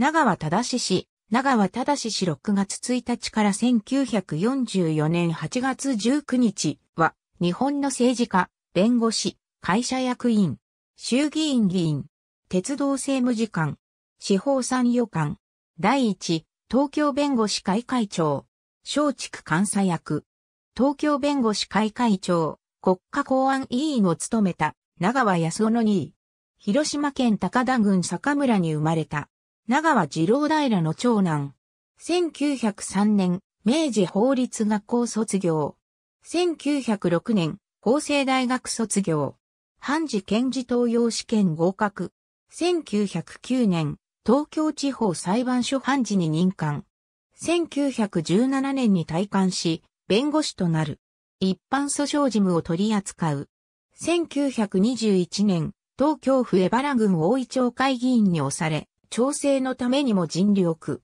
長は正氏、長は正氏6月1日から1944年8月19日は、日本の政治家、弁護士、会社役員、衆議院議員、鉄道政務次官、司法参与官、第一、東京弁護士会会長、松竹監査役、東京弁護士会会長、国家公安委員を務めた、長は康夫の2位、広島県高田郡坂村に生まれた。長は二郎平の長男。1903年、明治法律学校卒業。1906年、法政大学卒業。判事検事登用試験合格。1909年、東京地方裁判所判事に任官。1917年に退官し、弁護士となる。一般訴訟事務を取り扱う。1921年、東京府江原郡大井町会議員に押され、調整のためにも尽力。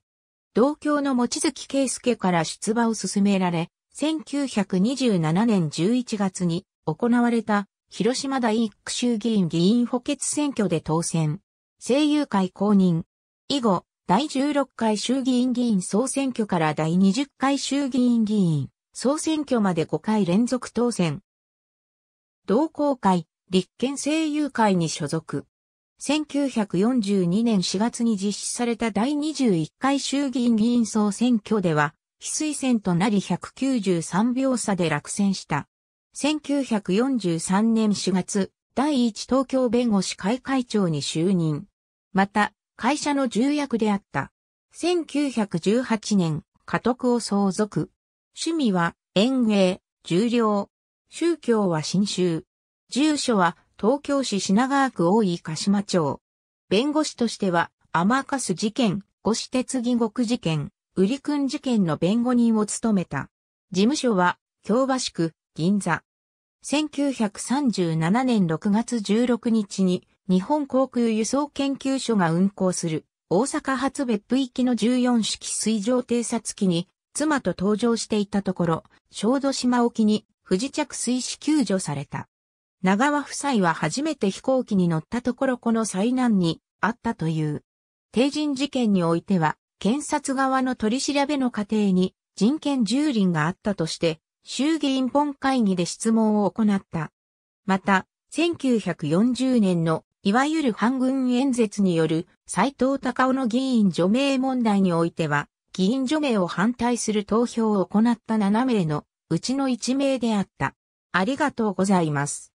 同郷の望月圭介から出馬を進められ、1927年11月に行われた広島第一区衆議院議員補欠選挙で当選。声優会公認。以後、第16回衆議院議員総選挙から第20回衆議院議員総選挙まで5回連続当選。同好会、立憲声優会に所属。1942年4月に実施された第21回衆議院議員総選挙では、非推薦となり193秒差で落選した。1943年4月、第一東京弁護士会会長に就任。また、会社の重役であった。1918年、家督を相続。趣味は、園芸、重量。宗教は新宗。住所は、東京市品川区大井鹿島町。弁護士としては、甘かす事件、五子鉄疑獄事件、売り君事件の弁護人を務めた。事務所は、京橋区、銀座。1937年6月16日に、日本航空輸送研究所が運航する、大阪発別府行きの14式水上偵察機に、妻と搭乗していたところ、小豆島沖に不時着水死救助された。長和夫妻は初めて飛行機に乗ったところこの災難にあったという。帝人事件においては、検察側の取り調べの過程に人権蹂躙があったとして、衆議院本会議で質問を行った。また、1940年のいわゆる反軍演説による斎藤隆夫の議員除名問題においては、議員除名を反対する投票を行った7名のうちの1名であった。ありがとうございます。